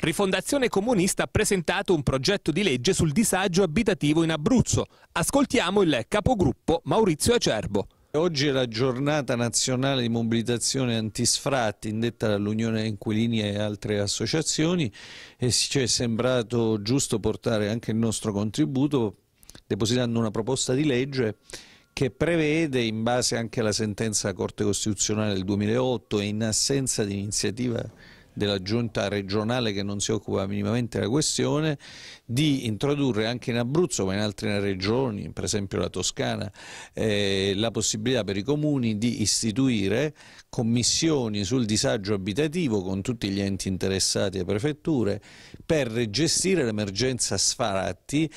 Rifondazione Comunista ha presentato un progetto di legge sul disagio abitativo in Abruzzo. Ascoltiamo il capogruppo Maurizio Acerbo. Oggi è la giornata nazionale di mobilitazione antisfratti indetta dall'Unione Inquilini e altre associazioni e ci è sembrato giusto portare anche il nostro contributo depositando una proposta di legge che prevede, in base anche alla sentenza della Corte Costituzionale del 2008 e in assenza di iniziativa della giunta regionale che non si occupa minimamente della questione, di introdurre anche in Abruzzo, ma in altre regioni, per esempio la Toscana, eh, la possibilità per i comuni di istituire commissioni sul disagio abitativo con tutti gli enti interessati e prefetture per gestire l'emergenza sfaratti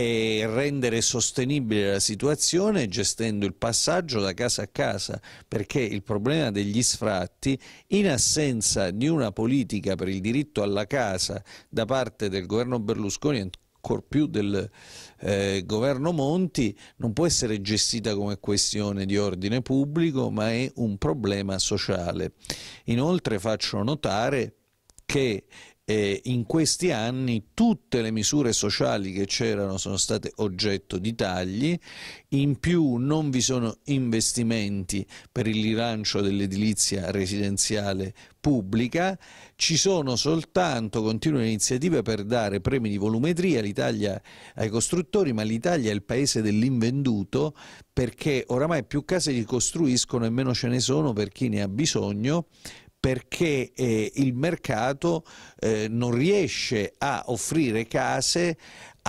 e rendere sostenibile la situazione gestendo il passaggio da casa a casa, perché il problema degli sfratti, in assenza di una politica per il diritto alla casa da parte del governo Berlusconi ancor più del eh, governo Monti, non può essere gestita come questione di ordine pubblico, ma è un problema sociale. Inoltre faccio notare che eh, in questi anni tutte le misure sociali che c'erano sono state oggetto di tagli, in più non vi sono investimenti per il rilancio dell'edilizia residenziale pubblica, ci sono soltanto continue iniziative per dare premi di volumetria ai costruttori, ma l'Italia è il paese dell'invenduto perché oramai più case li costruiscono e meno ce ne sono per chi ne ha bisogno, perché eh, il mercato eh, non riesce a offrire case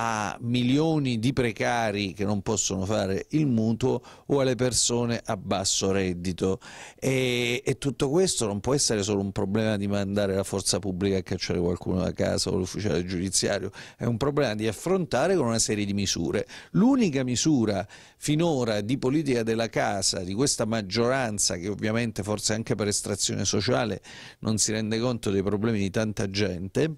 a milioni di precari che non possono fare il mutuo o alle persone a basso reddito e, e tutto questo non può essere solo un problema di mandare la forza pubblica a cacciare qualcuno da casa o l'ufficiale giudiziario, è un problema di affrontare con una serie di misure. L'unica misura finora di politica della casa di questa maggioranza che ovviamente forse anche per estrazione sociale non si rende conto dei problemi di tanta gente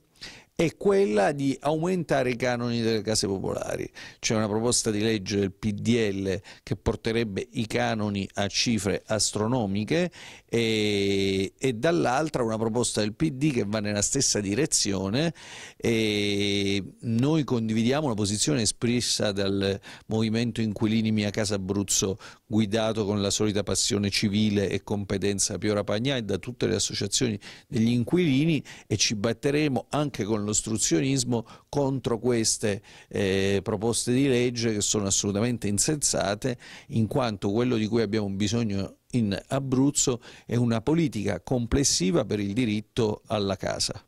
è quella di aumentare i canoni delle case popolari. C'è una proposta di legge del PDL che porterebbe i canoni a cifre astronomiche e, e dall'altra una proposta del PD che va nella stessa direzione e noi condividiamo la posizione espressa dal movimento Inquilini Mia Casa Abruzzo guidato con la solita passione civile e competenza Piora Pagnà e da tutte le associazioni degli inquilini e ci batteremo anche con con l'ostruzionismo contro queste eh, proposte di legge che sono assolutamente insensate in quanto quello di cui abbiamo bisogno in Abruzzo è una politica complessiva per il diritto alla casa.